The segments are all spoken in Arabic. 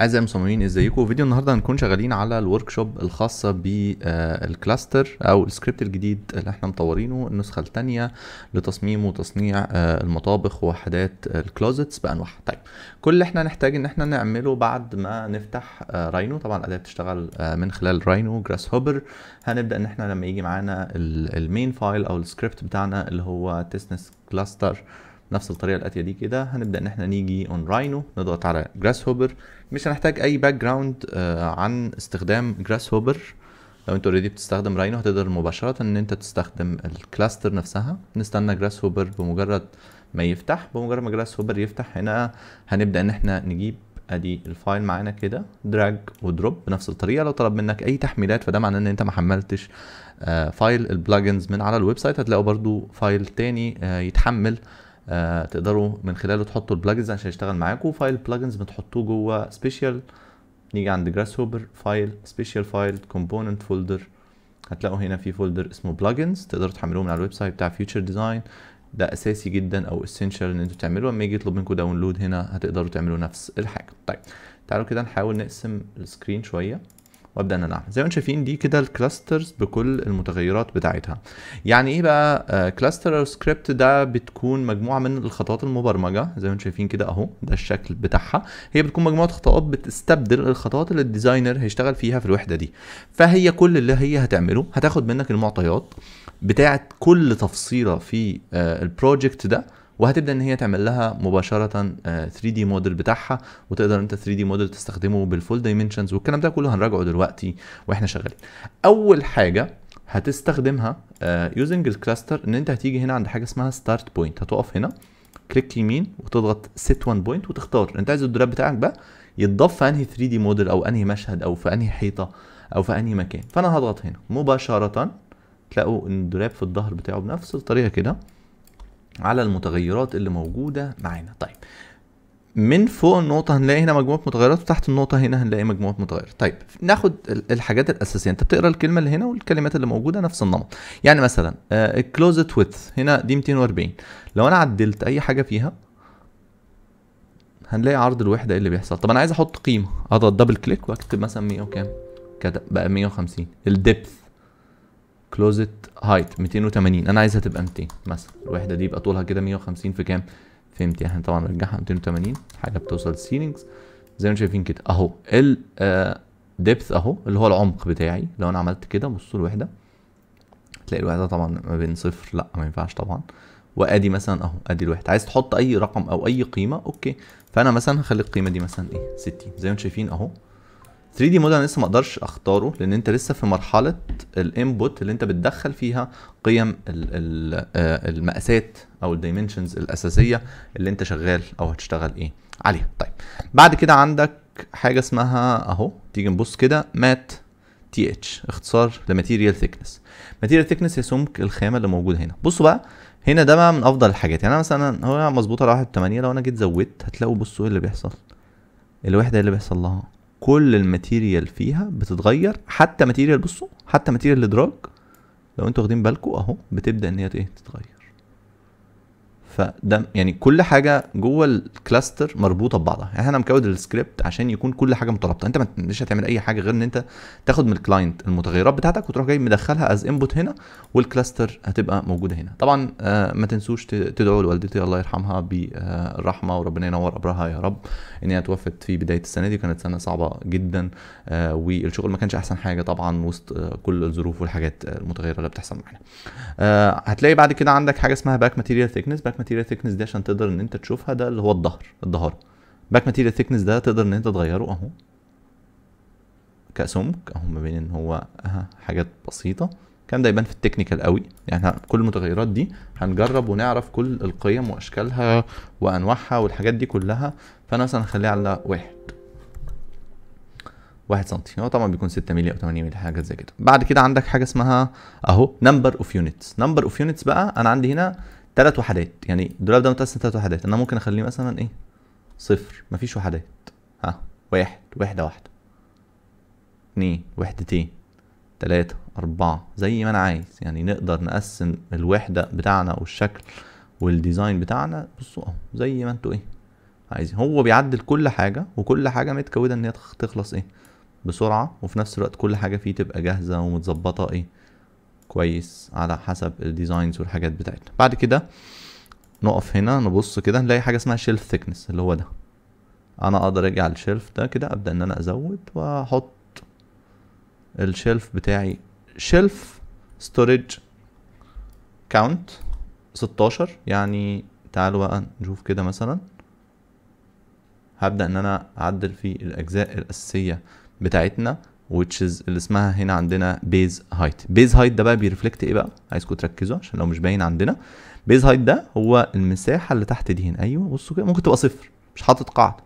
اعزائي المصممين ازيكم فيديو النهارده هنكون شغالين على الورك شوب الخاصه بالكلاستر او السكريبت الجديد اللي احنا مطورينه النسخه الثانيه لتصميم وتصنيع آه، المطابخ ووحدات الكلوزتس بانواعها طيب كل اللي احنا نحتاج ان احنا نعمله بعد ما نفتح راينو آه، طبعا الاداه بتشتغل آه، من خلال راينو جراس هوبر هنبدا ان احنا لما يجي معانا المين فايل او السكريبت بتاعنا اللي هو تسنس كلاستر نفس الطريقه الاتيه دي كده هنبدا ان احنا نيجي اون راينو نضغط على جراس هوبر مش هنحتاج اي باك آه، جراوند عن استخدام جراس هوبر لو انت اوريدي بتستخدم راينو هتقدر مباشره ان انت تستخدم الكلاستر نفسها نستنى جراس هوبر بمجرد ما يفتح بمجرد ما جراس هوبر يفتح هنا هنبدا ان احنا نجيب ادي الفايل معانا كده دراج ودروب بنفس الطريقه لو طلب منك اي تحميلات فده معناه ان انت ما حملتش فايل آه، البلجنز من على الويب سايت هتلاقوا برضو فايل تاني آه، يتحمل آه، تقدروا من خلاله تحطوا البلجنز عشان يشتغل معاكم فايل بلجنز بتحطوه جوه سبيشال نيجي عند جراس هوبر فايل سبيشال فايل كومبوننت فولدر هتلاقوا هنا في فولدر اسمه بلجنز تقدروا تحملوه من على الويب سايت بتاع فيوتشر ديزاين ده اساسي جدا او اسينشال ان انتوا تعملوه لما يجي يطلب منكم داونلود هنا هتقدروا تعملوا نفس الحاجه طيب تعالوا كده نحاول نقسم السكرين شويه وابدا ان انا اعمل زي ما انتم شايفين دي كده الكلاسترز بكل المتغيرات بتاعتها يعني ايه بقى كلاستر او سكريبت ده بتكون مجموعه من الخطوات المبرمجه زي ما انتم شايفين كده اهو ده الشكل بتاعها هي بتكون مجموعه خطوات بتستبدل الخطوات اللي الديزاينر هيشتغل فيها في الوحده دي فهي كل اللي هي هتعمله هتاخد منك المعطيات بتاعه كل تفصيله في آه، البروجكت ده وهتبدا ان هي تعمل لها مباشره 3 دي موديل بتاعها وتقدر انت 3 دي موديل تستخدمه بالفول دايمنشنز والكلام ده كله هنراجعه دلوقتي واحنا شغالين اول حاجه هتستخدمها يوزنج آه، الكلاستر ان انت هتيجي هنا عند حاجه اسمها ستارت بوينت هتقف هنا كليك يمين وتضغط سيت وان بوينت وتختار انت عايز الدولاب بتاعك بقى يتضاف في انهي 3 دي موديل او انهي مشهد او في انهي حيطه او في انهي مكان فانا هضغط هنا مباشره تلاقوا ان الدولاب في الظهر بتاعه بنفس الطريقه كده على المتغيرات اللي موجودة معانا طيب من فوق النقطة هنلاقي هنا مجموعة متغيرات وتحت النقطة هنا هنلاقي مجموعة متغيرات. طيب ناخد الحاجات الأساسية، أنت بتقرا الكلمة اللي هنا والكلمات اللي موجودة نفس النمط. يعني مثلا الكلوزت آه، ويث هنا دي 240 لو أنا عدلت أي حاجة فيها هنلاقي عرض الوحدة إيه اللي بيحصل. طب أنا عايز أحط قيمة أضغط دبل كليك وأكتب مثلا 100 وكام؟ كده بقى 150 الديبث كلوزت هايت 280 انا عايزها تبقى 200 مثلا الوحده دي يبقى طولها كده 150 في كام في يعني. 200 احنا طبعا نرجعها 280 حاجه بتوصل سيلينجز زي ما شايفين كده اهو ال ديبث آه، اهو اللي هو العمق بتاعي لو انا عملت كده بصوا الوحده تلاقي الوحده طبعا ما بين صفر لا ما ينفعش طبعا وادي مثلا اهو ادي الوحده عايز تحط اي رقم او اي قيمه اوكي فانا مثلا هخلي القيمه دي مثلا ايه 60 زي ما انتم شايفين اهو 3 دي موديل انا لسه ما اقدرش اختاره لان انت لسه في مرحله الانبوت اللي انت بتدخل فيها قيم آه المقاسات او الدايمنشنز الاساسيه اللي انت شغال او هتشتغل ايه عليها طيب بعد كده عندك حاجه اسمها اهو تيجي نبص كده مات تي اتش اختصار لماتيريال ثيكنس ماتيريال ثيكنس هي سمك الخامه اللي موجوده هنا بصوا بقى هنا ده بقى من افضل الحاجات يعني انا مثلا هو مظبوطه على 1.8 لو انا جيت زودت هتلاقوا بصوا ايه اللي بيحصل الوحده اللي بيحصل لها كل الماتيريال فيها بتتغير حتى ماتيريال بصوا حتى ماتيريال الادراج لو انتوا واخدين بالكم اهو بتبدا ان هي ايه، تتغير فده يعني كل حاجه جوه الكلاستر مربوطه ببعضها يعني احنا مكود السكريبت عشان يكون كل حاجه مترابطه انت مش هتعمل اي حاجه غير ان انت تاخد من الكلاينت المتغيرات بتاعتك وتروح جاي مدخلها از انبوت هنا والكلاستر هتبقى موجوده هنا طبعا آه، ما تنسوش تدعوا لوالدتي الله يرحمها بالرحمه وربنا ينور قبرها يا رب ان هي توفت في بدايه السنه دي كانت سنه صعبه جدا آه، والشغل ما كانش احسن حاجه طبعا وسط آه، كل الظروف والحاجات المتغيره اللي بتحصل معانا هتلاقي بعد كده عندك حاجه اسمها باك ماتيريال ثيكنس باك باك ماتيريال ثيكنس دي عشان تقدر ان انت تشوفها ده اللي هو الظهر الظهر باك ماتيريال ثيكنس ده تقدر ان انت تغيره اهو كسمك اهو ما بين ان هو حاجات بسيطه كان ده يبان في التكنيكال قوي يعني كل المتغيرات دي هنجرب ونعرف كل القيم واشكالها وانواعها والحاجات دي كلها فانا مثلا هخليها على واحد واحد سنتي هو طبعا بيكون 6 مللي او 8 مللي حاجه زي كده بعد كده عندك حاجه اسمها اهو نمبر اوف يونتس نمبر اوف يونتس بقى انا عندي هنا ثلاث وحدات يعني الدولاب ده متقسم ثلاث وحدات انا ممكن اخليه مثلا ايه صفر مفيش وحدات ها واحد وحده واحده اتنين وحدتين تلاتة أربعة زي ما أنا عايز يعني نقدر نقسم الوحدة بتاعنا والشكل والديزاين بتاعنا بصوا أهو زي ما انتوا إيه عايزين هو بيعدل كل حاجة وكل حاجة متكودة إن هي تخلص إيه بسرعة وفي نفس الوقت كل حاجة فيه تبقى جاهزة ومتظبطة إيه كويس على حسب الديزاينز والحاجات بتاعتنا بعد كده نقف هنا نبص كده نلاقي حاجه اسمها شيلف ثيكنس اللي هو ده انا اقدر ارجع الشيلف ده كده ابدا ان انا ازود واحط الشيلف بتاعي شيلف ستورج كاونت 16 يعني تعالوا بقى نشوف كده مثلا هبدا ان انا اعدل في الاجزاء الاساسيه بتاعتنا which is اللي اسمها هنا عندنا بيز هايت بيز هايت ده بقى بيرفلكت ايه بقى عايزكم تركزوا عشان لو مش باين عندنا بيز هايت ده هو المساحه اللي تحت دي هنا ايوه بصوا كده ممكن تبقى صفر مش حاطط قاعده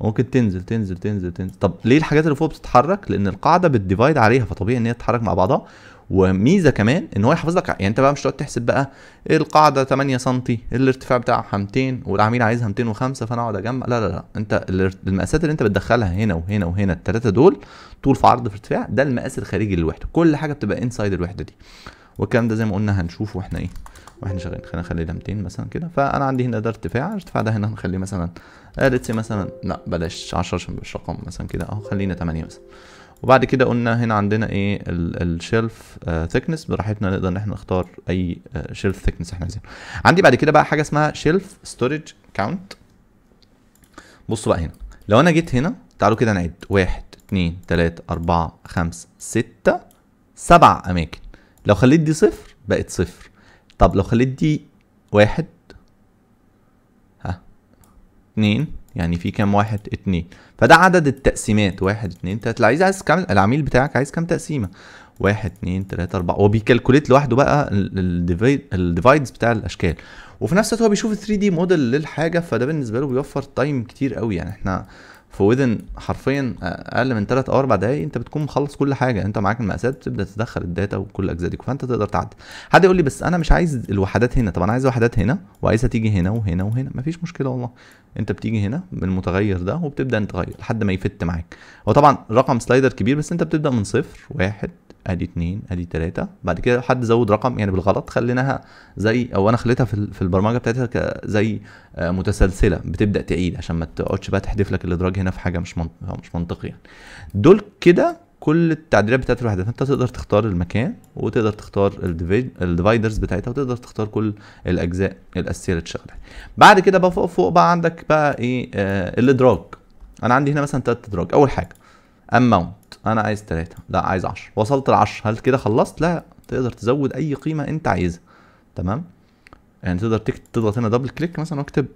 ممكن تنزل تنزل تنزل تنزل طب ليه الحاجات اللي فوق بتتحرك لان القاعده بتديفايد عليها فطبيعي ان هي تتحرك مع بعضها وميزه كمان ان هو يحافظ لك يعني انت بقى مش هتقعد تحسب بقى إيه القاعده 8 سم إيه الارتفاع بتاعها 200 والعميل عايزها 205 فانا اقعد اجمع لا لا لا انت المقاسات اللي انت بتدخلها هنا وهنا وهنا الثلاثه دول طول في عرض في ارتفاع ده المقاس الخارجي للوحده كل حاجه بتبقى انسايد الوحده دي والكلام ده زي ما قلنا هنشوفه احنا ايه واحنا شغالين خلينا نخلي ده 200 مثلا كده فانا عندي هنا ده ارتفاع الارتفاع ده هنا هنخليه مثلا ليتس آه، مثلا لا بلاش 10 عشان مش رقم مثلا كده اهو خلينا 8 مثلا وبعد كده قلنا هنا عندنا ايه الشيلف ثيكنس آه، براحتنا نقدر ان احنا نختار اي شيلف آه، ثيكنس احنا عايزينه عندي بعد كده بقى حاجه اسمها شيلف ستورج كاونت بصوا بقى هنا لو انا جيت هنا تعالوا كده نعد 1 2 3 4 5 6 7 اماكن لو خليت دي صفر بقت صفر طب لو خليت دي 1 ها 2 يعني في كام واحد اتنين فده عدد التقسيمات واحد اتنين تلاته عايز عايز كام العميل بتاعك عايز كام تقسيمه واحد اتنين تلاته اربعه وبيكالكوليت بيكالكوليت لوحده بقى الديفايدز بتاع الاشكال وفي نفس الوقت هو بيشوف 3 دي موديل للحاجه فده بالنسبه له بيوفر تايم كتير قوي يعني احنا فوذن حرفيا اقل من 3 او 4 دقايق انت بتكون مخلص كل حاجه انت معاك المقاسات بتبدا تدخل الداتا وكل الاجزاء دي فانت تقدر تعدل حد يقول لي بس انا مش عايز الوحدات هنا طب انا عايز وحدات هنا وعايزها تيجي هنا وهنا وهنا مفيش مشكله والله انت بتيجي هنا بالمتغير ده وبتبدا تغير لحد ما يفت معاك هو طبعا رقم سلايدر كبير بس انت بتبدا من صفر واحد ادي اتنين ادي تلاتة بعد كده حد زود رقم يعني بالغلط خليناها زي او انا خليتها في, البرمجه بتاعتها زي آه، متسلسله بتبدا تعيد عشان ما تقعدش بقى تحدف لك الادراج هنا في حاجه مش منطق مش منطقي يعني دول كده كل التعديلات بتاعت الوحدات فانت تقدر تختار المكان وتقدر تختار الديفايدرز بتاعتها وتقدر تختار كل الاجزاء الاساسيه اللي تشتغل بعد كده بقى فوق فوق بقى عندك بقى ايه آه، الادراج انا عندي هنا مثلا تلات ادراج اول حاجه اماونت انا عايز 3 لا عايز 10 وصلت ل 10 هل كده خلصت لا تقدر تزود اي قيمه انت عايزها تمام يعني تقدر تضغط هنا دبل كليك مثلا واكتب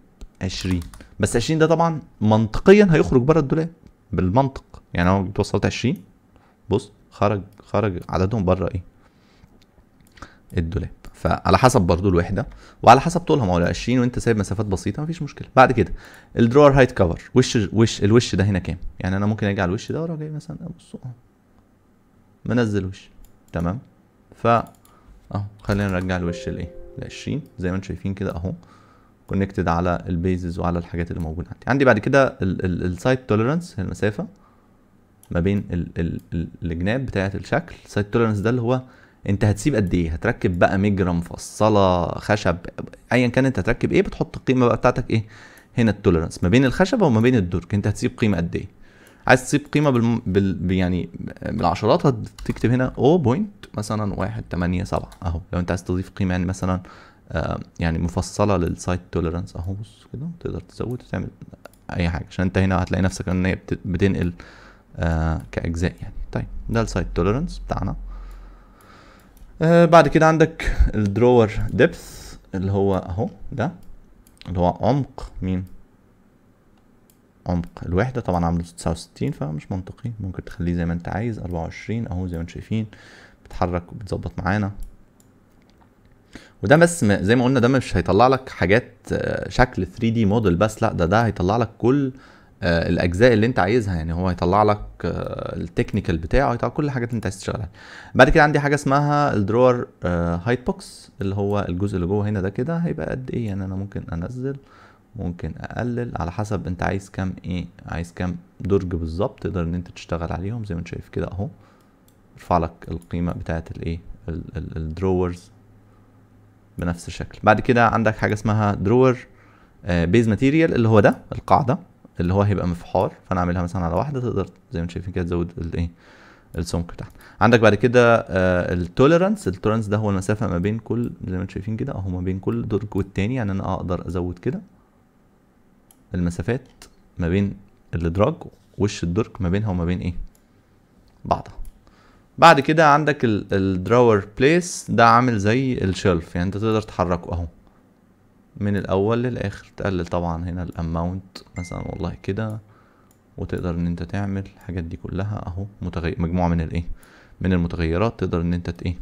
20 بس 20 ده طبعا منطقيا هيخرج بره الدولاب بالمنطق يعني انا وصلت 20 بص خرج خرج عددهم بره ايه الدولاب فعلى حسب برضو الوحده وعلى حسب طولها ما هو 20 وانت سايب مسافات بسيطه مفيش مشكله بعد كده الدرار هايت كفر وش وش الوش ده هنا كام يعني انا ممكن اجي على الوش ده واروح جاي مثلا ابص اهو منزل وش تمام ف اهو خلينا نرجع الوش لايه ل 20 زي ما انتم شايفين كده اهو كونكتد على البيزز وعلى الحاجات اللي موجوده عندي عندي بعد كده السايد توليرانس المسافه ما بين الجناب بتاعه الشكل السايد توليرانس ده اللي هو انت هتسيب قد ايه هتركب بقى مجرى مفصله خشب ايا كان انت هتركب ايه بتحط القيمه بقى بتاعتك ايه هنا التوليرانس ما بين الخشبه وما بين الدرج انت هتسيب قيمه قد ايه عايز تسيب قيمه بال... بال... يعني بالعشرات هتكتب هنا بوينت مثلا 1.87 اهو لو انت عايز تضيف قيمه يعني مثلا آه، يعني مفصله للسايت توليرانس اهو بص كده تقدر تزود وتعمل اي حاجه عشان انت هنا هتلاقي نفسك ان هي بتنقل آه، كاجزاء يعني طيب ده السايت توليرانس بتاعنا آه بعد كده عندك الدرور ديبث اللي هو اهو ده اللي هو عمق مين عمق الوحدة طبعا عامله 69 وستين فمش منطقي ممكن تخليه زي ما انت عايز اربعة وعشرين اهو زي ما انتم شايفين بتحرك وبتظبط معانا وده بس زي ما قلنا ده مش هيطلع لك حاجات آه، شكل 3 دي موديل بس لا ده ده هيطلع لك كل آه، الاجزاء اللي انت عايزها يعني هو هيطلع لك آه، التكنيكال بتاعه هيطلع كل الحاجات اللي انت عايز تشتغلها بعد كده عندي حاجه اسمها الدرور هايت بوكس اللي هو الجزء اللي جوه هنا ده كده هيبقى قد ايه يعني انا ممكن انزل ممكن اقلل على حسب انت عايز كام ايه عايز كام درج بالظبط تقدر ان انت تشتغل عليهم زي ما انت شايف كده اهو ارفع لك القيمه بتاعه الايه الدرورز بنفس الشكل بعد كده عندك حاجه اسمها درور بيز ماتيريال اللي هو ده القاعده اللي هو هيبقى مفحار فانا عاملها مثلا على واحده تقدر زي ما انتم شايفين كده تزود الايه السمك بتاعها عندك بعد كده آه، التوليرانس التوليرانس ده هو المسافه ما بين كل زي ما انتم شايفين كده اهو ما بين كل درج والتاني يعني انا اقدر ازود كده المسافات ما بين الادراج وش الدرج ما بينها وما بين ايه بعضها بعد كده عندك الدراور بليس ده عامل زي الشلف يعني انت تقدر تحركه اهو من الاول للاخر تقلل طبعا هنا الاماونت مثلا والله كده وتقدر ان انت تعمل الحاجات دي كلها اهو متغير مجموعه من الايه من المتغيرات تقدر ان انت ايه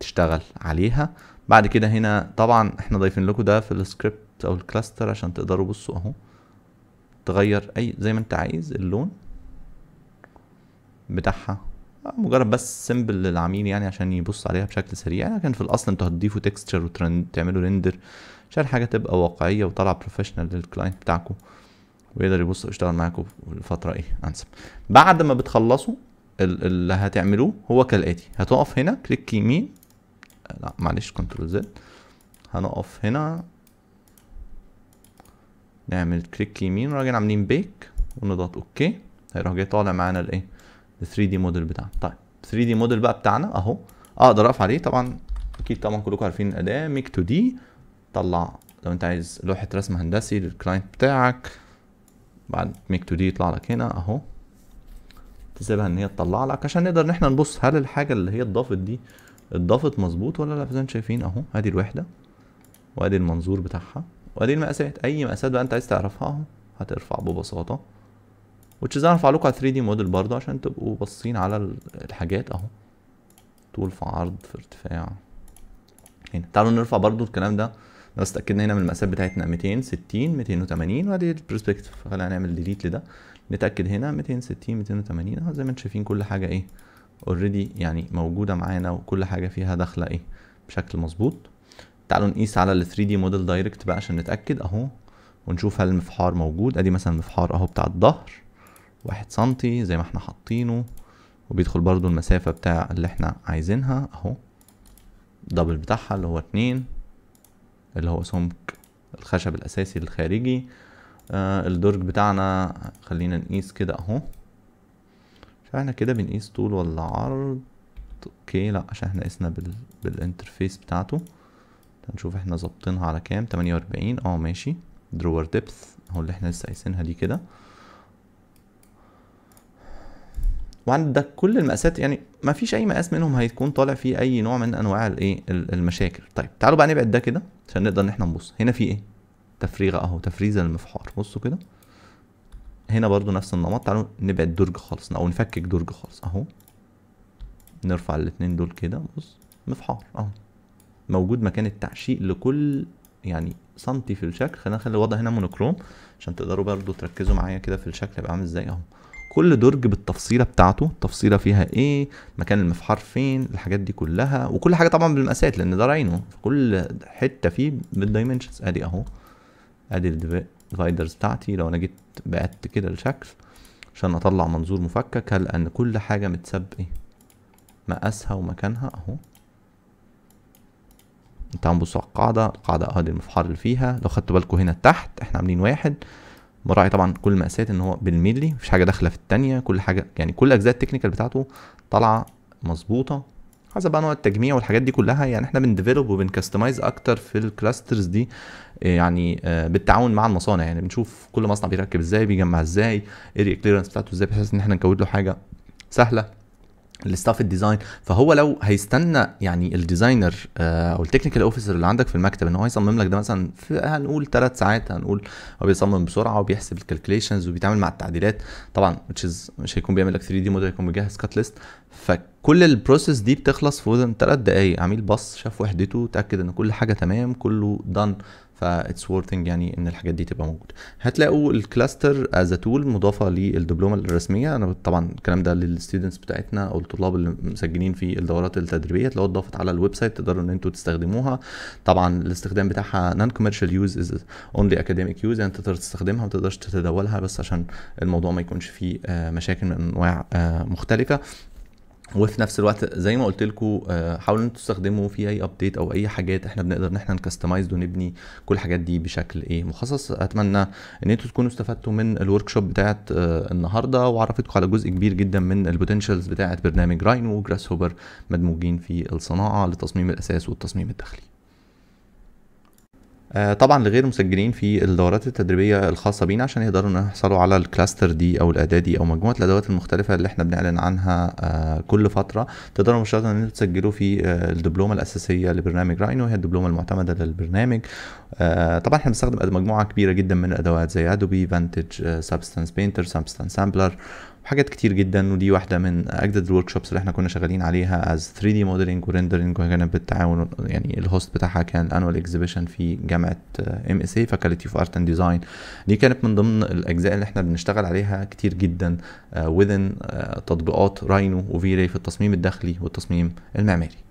تشتغل عليها بعد كده هنا طبعا احنا ضايفين لكم ده في السكريبت او الكلاستر عشان تقدروا بصوا اهو تغير اي زي ما انت عايز اللون بتاعها مجرد بس سيمبل للعميل يعني عشان يبص عليها بشكل سريع لكن يعني في الاصل انتوا هتضيفوا تكستشر وتعملوا ريندر عشان الحاجه تبقى واقعيه وطالعه بروفيشنال للكلاينت بتاعكم ويقدر يبص يشتغل معاكم لفتره ايه انسب بعد ما بتخلصوا اللي هتعملوه هو كالاتي هتقف هنا كليك يمين لا معلش كنترول زد هنقف هنا نعمل كليك يمين راجعين عاملين بيك ونضغط اوكي هيروح جاي طالع معانا الايه ال 3 دي موديل بتاعنا طيب 3 دي موديل بقى بتاعنا اهو اقدر اقف عليه طبعا اكيد طبعا كلكم عارفين الاداه ميك تو دي طلع لو انت عايز لوحة رسم هندسي للكلاينت بتاعك بعد ميك تو دي يطلع لك هنا اهو تسيبها ان هي تطلع لك عشان نقدر ان احنا نبص هل الحاجة اللي هي اتضافت دي اتضافت مظبوط ولا لا زي ما شايفين اهو ادي الوحدة وادي المنظور بتاعها وادي المقاسات اي مقاسات بقى انت عايز تعرفها اهو هترفع ببساطة وتشيز هرفع لكم على 3 دي موديل برضه عشان تبقوا باصين على الحاجات اهو طول في عرض في ارتفاع هنا تعالوا نرفع برضه الكلام ده بس اتاكدنا هنا من المقاسات بتاعتنا 260 280 وادي البرسبكتيف خلينا هنعمل ديليت لده نتاكد هنا 260 280 اهو زي ما انتم شايفين كل حاجه ايه اوريدي يعني موجوده معانا وكل حاجه فيها داخله ايه بشكل مظبوط تعالوا نقيس على ال 3 دي موديل دايركت بقى عشان نتاكد اهو ونشوف هل المفحار موجود ادي مثلا المفحار اهو بتاع الظهر واحد سنتي زي ما احنا حاطينه وبيدخل برضو المسافة بتاع اللي احنا عايزينها اهو دبل بتاعها اللي هو اتنين اللي هو سمك الخشب الأساسي الخارجي آه الدرج بتاعنا خلينا نقيس كده اهو مش احنا كده بنقيس طول ولا عرض اوكي لا عشان احنا قسنا بال... بالانترفيس بتاعته هنشوف احنا ظابطينها على كام تمانية اه ماشي درور ديبث اهو اللي احنا لسه قايسينها دي كده وعندك كل المقاسات يعني ما فيش اي مقاس منهم هيكون طالع فيه اي نوع من انواع الايه المشاكل طيب تعالوا بقى نبعد ده كده عشان نقدر ان احنا نبص هنا في ايه تفريغه اهو تفريزه للمفحار بصوا كده هنا برضو نفس النمط تعالوا نبعد درج خالص او نفكك درج خالص اهو نرفع الاثنين دول كده بص مفحار اهو موجود مكان التعشيق لكل يعني سنتي في الشكل خلينا نخلي الوضع هنا مونوكروم عشان تقدروا برضو تركزوا معايا كده في الشكل هيبقى عامل ازاي اهو كل درج بالتفصيله بتاعته التفصيله فيها ايه مكان المفحار فين الحاجات دي كلها وكل حاجه طبعا بالمقاسات لان ده راينو كل حته فيه بالدايمنشنز ادي اهو ادي الديفايدرز بتاعتي لو انا جيت بعدت كده الشكل عشان اطلع منظور مفكك هلقى ان كل حاجه متساب ايه مقاسها ومكانها اهو تعالوا نبص على القاعدة القاعدة اهو دي المفحار اللي فيها لو خدتوا بالكم هنا تحت احنا عاملين واحد مراعي طبعا كل المقاسات ان هو بالميلي مفيش حاجه داخله في الثانيه كل حاجه يعني كل اجزاء التكنيكال بتاعته طالعه مظبوطه حسب بقى نوع التجميع والحاجات دي كلها يعني احنا بنديفلوب وبنكستمايز اكتر في الكلاسترز دي آه، يعني آه، بالتعاون مع المصانع يعني بنشوف كل مصنع بيركب ازاي بيجمع ازاي اري كليرنس بتاعته ازاي بحيث ان احنا نكود له حاجه سهله الستاف الديزاين فهو لو هيستنى يعني الديزاينر آه، او التكنيكال اوفيسر اللي عندك في المكتب ان هو يصمم لك ده مثلا في هنقول ثلاث ساعات هنقول هو بيصمم بسرعه وبيحسب الكالكوليشنز وبيتعامل مع التعديلات طبعا which is مش هيكون بيعمل لك 3 دي موديل هيكون مجهز كات ليست فكل البروسيس دي بتخلص في وزن 3 دقايق عميل بص شاف وحدته اتاكد ان كل حاجه تمام كله دان اتس وورثنج يعني ان الحاجات دي تبقى موجوده هتلاقوا الكلاستر از تول مضافه للدبلومه الرسميه انا طبعا الكلام ده للستودنتس بتاعتنا او الطلاب اللي مسجلين في الدورات التدريبيه تلاقوها اتضافت على الويب سايت تقدروا ان انتوا تستخدموها طبعا الاستخدام بتاعها نون كوميرشال يوز از اونلي اكاديميك يوز يعني تقدر تستخدمها ما تقدرش تتداولها بس عشان الموضوع ما يكونش فيه آه، مشاكل من انواع آه، مختلفه وفي نفس الوقت زي ما قلت لكم آه، حاولوا انتوا تستخدموا في اي ابديت او اي حاجات احنا بنقدر ان احنا نكستمايز ونبني كل الحاجات دي بشكل ايه مخصص اتمنى ان انتوا تكونوا استفدتوا من الورك شوب بتاعت آه، النهارده وعرفتكم على جزء كبير جدا من البوتنشالز بتاعت برنامج راينو وجراس هوبر مدموجين في الصناعه لتصميم الاساس والتصميم الداخلي آه، طبعا لغير مسجلين في الدورات التدريبيه الخاصه بينا عشان يقدروا ان يحصلوا على الكلاستر دي او الاداه دي او مجموعه الادوات المختلفه اللي احنا بنعلن عنها آه، كل فتره تقدروا مش ان تسجلوا في آه، الدبلومه الاساسيه لبرنامج راين وهي الدبلومه المعتمده للبرنامج طبعا احنا بنستخدم مجموعه كبيره جدا من الادوات زي ادوبي فانتج سبستانس بينتر سبستانس سامبلر وحاجات كتير جدا ودي واحده من اجدد الورك شوبس اللي احنا كنا شغالين عليها از 3 دي موديلنج وريندرنج وكان بالتعاون يعني الهوست بتاعها كان الانوال اكزيبيشن في جامعه ام اس اي فاكولتي اوف ارت اند ديزاين دي كانت من ضمن الاجزاء اللي احنا بنشتغل عليها كتير جدا وذن uh, uh, تطبيقات راينو وفيري في التصميم الداخلي والتصميم المعماري